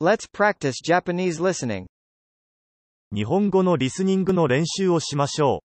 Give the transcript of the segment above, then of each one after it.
Let's practice Japanese listening. 日本語のリスニングの練習をしましょ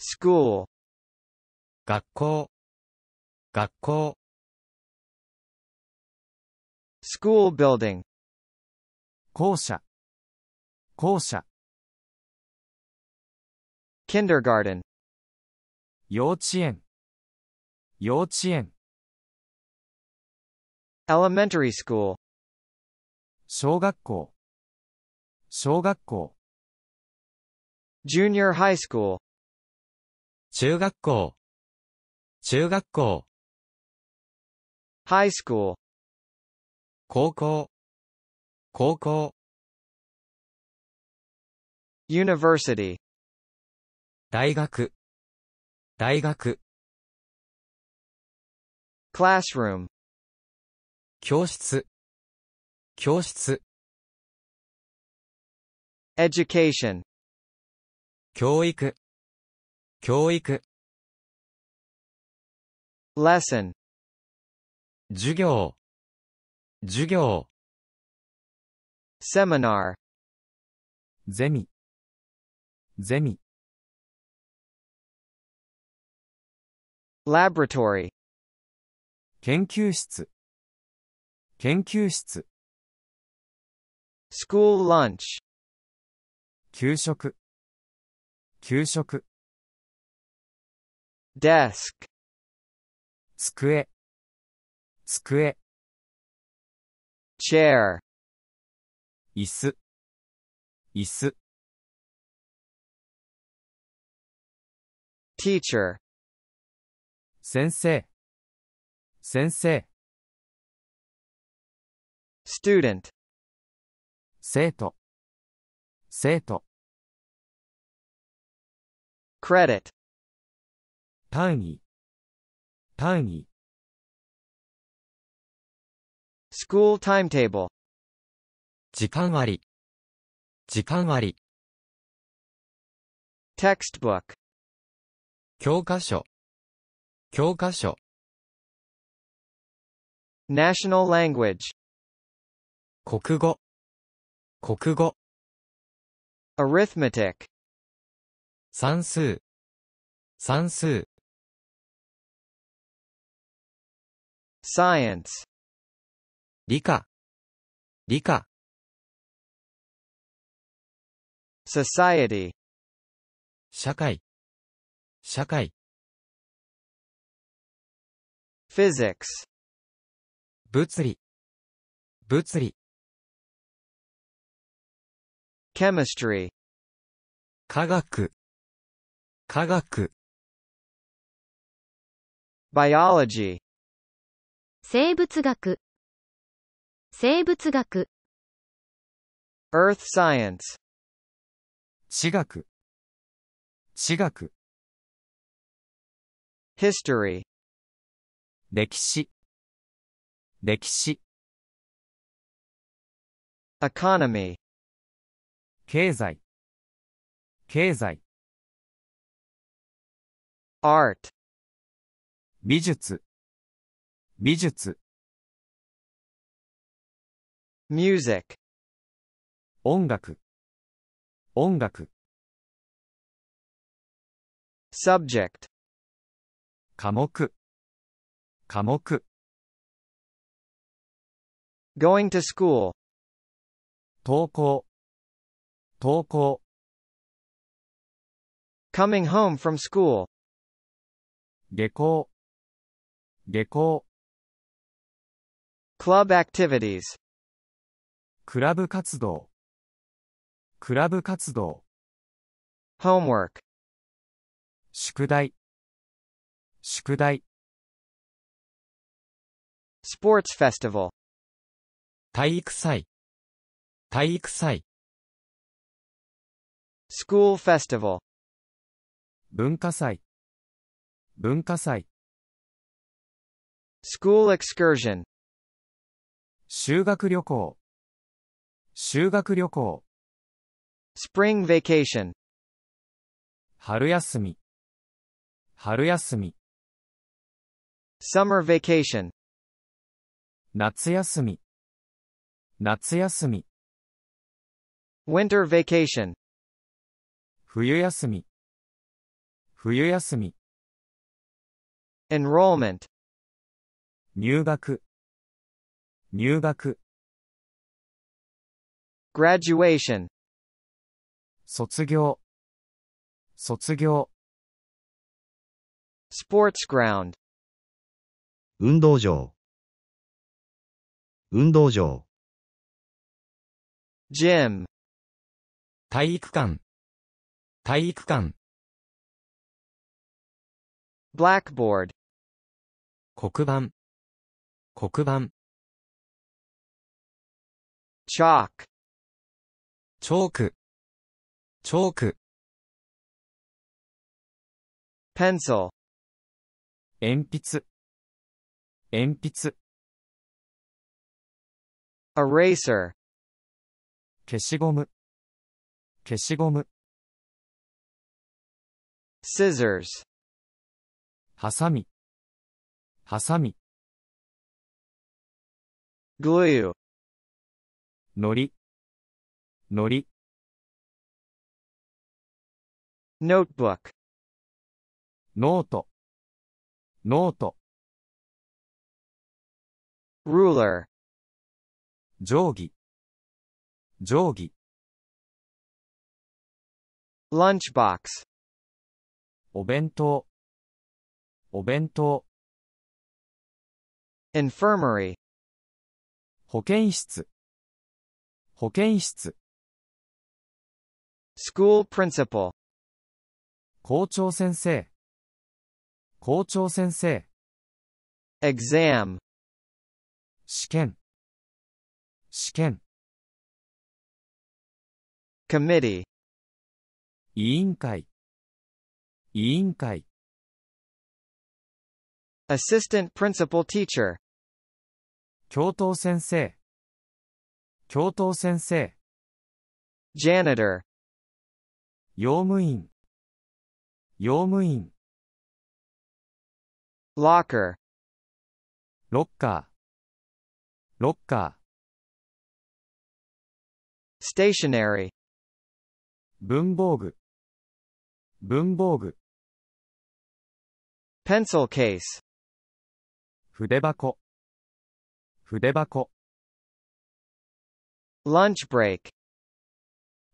う。school, 学校、学校、school building, 校舎、校舎、kindergarten, 幼稚園、幼稚園、elementary school, 小学校小学校 Junior High School 中学校中学校 High School 高校高校 University 大学大学 Classroom 教室教室 education 教育教育 lesson 授業授業 seminar ゼミゼミ laboratory 研究室研究室 school lunch 給食給食 desk 机机 chair 椅子椅子 teacher 先生先生 student 生徒生徒 credit 単位単位 school timetable 時間割時間割 textbook 教科書教科書 national language 国語国語 arithmetic 算数算数 science 理科理科 society 社会社会 physics 物理物理 chemistry 科学科学 biology 生物学生物学 earth science 地学地学 history 歴史歴史 economy 経済経済 art 美術美術 music 音楽音楽 subject 科目科目 going to school 登校登校 coming home from school 下校下校 club activities クラブ活動クラブ活動 homework 宿題宿題 sports festival 体育祭体育祭 School Festival 文化祭文化祭 School Excursion 修学旅行修学旅行 Spring Vacation 春休み春休み Summer Vacation 夏休み夏休み Winter Vacation 冬休み冬休み enrollment 入学入学 graduation 卒業卒業 sports ground 運動場運動場 gym 体育館体育館 blackboard 黒板黒板 chalk チョークチョーク pencil 鉛筆鉛筆 eraser 消しゴム消しゴム scissors ハサミハサミ glue Nori. notebook ノートノート ruler 定規定規 lunchbox お弁当お弁当 infirmary 保健室保健室 school principal 校長先生校長先生 exam 試験試験 committee 委員会委員会 Assistant Principal Teacher 教頭先生教頭先生 Janitor 用務員用務員 Locker ロッカーロッカー Stationary 文房具文房具 pencil case 筆箱筆箱 lunch break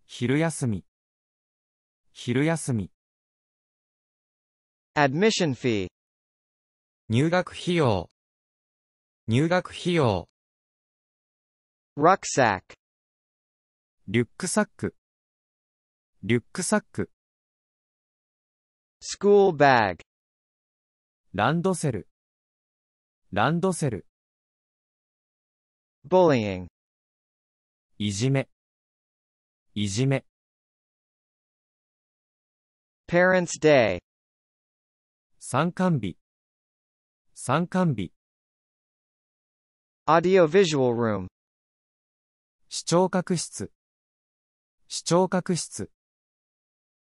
昼休み昼休み admission fee 入学費用入学費用 rucksack リュックサックリュックサック school bag ランドセルランドセル bullying いじめいじめ parents day 参観日参観日 audiovisual room 視聴覚室視聴覚室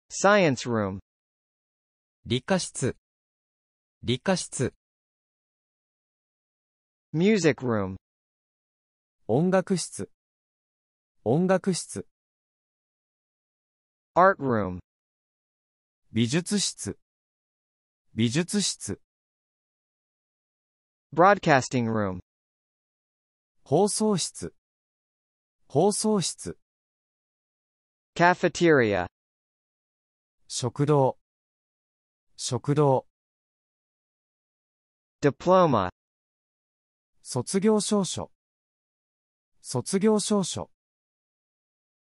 science room 理科室理科室 music room 音楽室音楽室 art room 美術室美術室 broadcasting room 放送室放送室 cafeteria 食堂食堂 diploma 卒業証書卒業証書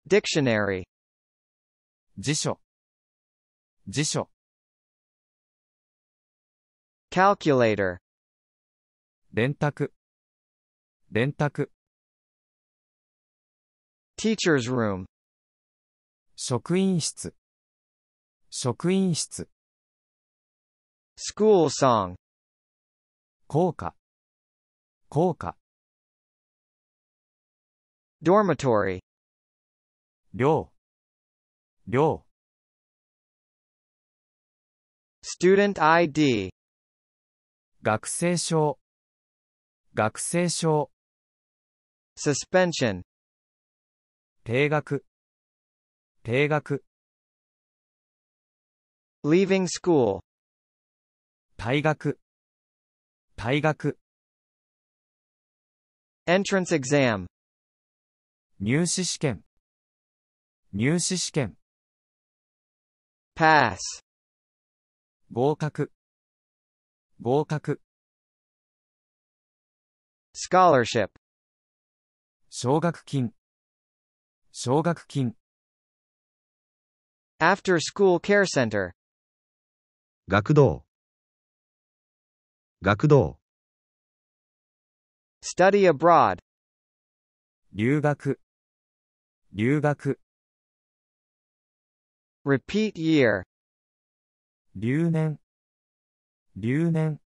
dictionary 辞書辞書 calculator 電卓電卓 teacher's room 職員室職員室 school song 効果効果 dormitory 寮寮 student ID 学生証学生証 suspension 定額定額 leaving school 退学退学 Entrance exam 入試試験入試試験 pass 合格合格 scholarship 奨学金奨学金 after school care center 学童学童 study abroad 留学留学 repeat year 留年留年